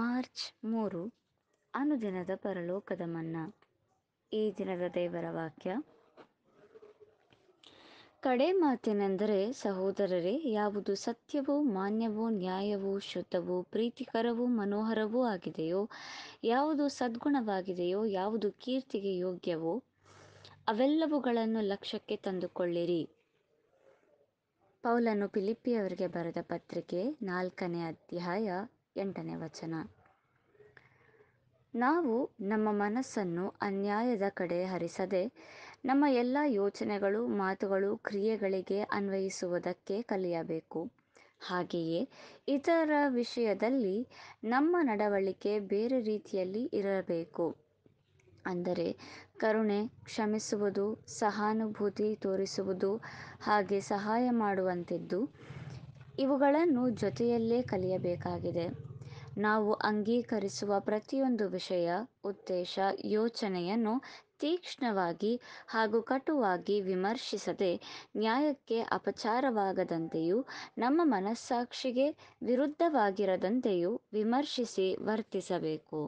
March ಮೂರು ಅನುದಿನದ ಪರಲೋಕದ ಮನ್ನಾ ಈ ದಿನದ ದೇವರ ವಾಕ್ಯ ಕಡೆ ಮಾತೇನೆಂದರೆ ಸಹೋದರರೇ ಯಾವುದು ಸತ್ಯವೋ ಮಾನ್ಯವೋ ನ್ಯಾಯವೋ ಶುದ್ಧವೋ ಪ್ರೀತಿಕರವೂ ಮನೋಹರವೂ ಆಗಿದೆಯೋ ಯಾವುದು ಸದ್ಗುಣವಾಗಿದೆಯೋ ಯಾವುದು ಕೀರ್ತಿಗೆ ಯೋಗ್ಯವೋ ಅವೆಲ್ಲವುಗಳನ್ನು ಲಕ್ಷ್ಯಕ್ಕೆ ತಂದುಕೊಳ್ಳಿರಿ ಪೌಲನು ಫಿಲಿಪ್ಪಿಯವರಿಗೆ ಬರೆದ ಪತ್ರಿಕೆ ನಾಲ್ಕನೇ ಅಧ್ಯಾಯ ಎಂಟನೇ ವಚನ ನಾವು ನಮ್ಮ ಮನಸ್ಸನ್ನು ಅನ್ಯಾಯದ ಕಡೆ ಹರಿಸದೆ ನಮ್ಮ ಎಲ್ಲ ಯೋಚನೆಗಳು ಮಾತುಗಳು ಕ್ರಿಯೆಗಳಿಗೆ ಅನ್ವಯಿಸುವುದಕ್ಕೆ ಕಲಿಯಬೇಕು ಹಾಗೆಯೇ ಇತರ ವಿಷಯದಲ್ಲಿ ನಮ್ಮ ನಡವಳಿಕೆ ಬೇರೆ ರೀತಿಯಲ್ಲಿ ಇರಬೇಕು ಅಂದರೆ ಕರುಣೆ ಕ್ಷಮಿಸುವುದು ಸಹಾನುಭೂತಿ ತೋರಿಸುವುದು ಹಾಗೆ ಸಹಾಯ ಮಾಡುವಂತಿದ್ದು ಇವುಗಳನ್ನು ಜೊತೆಯಲ್ಲೇ ಕಲಿಯಬೇಕಾಗಿದೆ ನಾವು ಅಂಗೀಕರಿಸುವ ಪ್ರತಿಯೊಂದು ವಿಷಯ ಉದ್ದೇಶ ಯೋಚನೆಯನ್ನು ತೀಕ್ಷ್ಣವಾಗಿ ಹಾಗೂ ಕಟುವಾಗಿ ವಿಮರ್ಶಿಸದೆ ನ್ಯಾಯಕ್ಕೆ ಅಪಚಾರವಾಗದಂತೆಯೂ ನಮ್ಮ ಮನಸ್ಸಾಕ್ಷಿಗೆ ವಿರುದ್ಧವಾಗಿರದಂತೆಯೂ ವಿಮರ್ಶಿಸಿ ವರ್ತಿಸಬೇಕು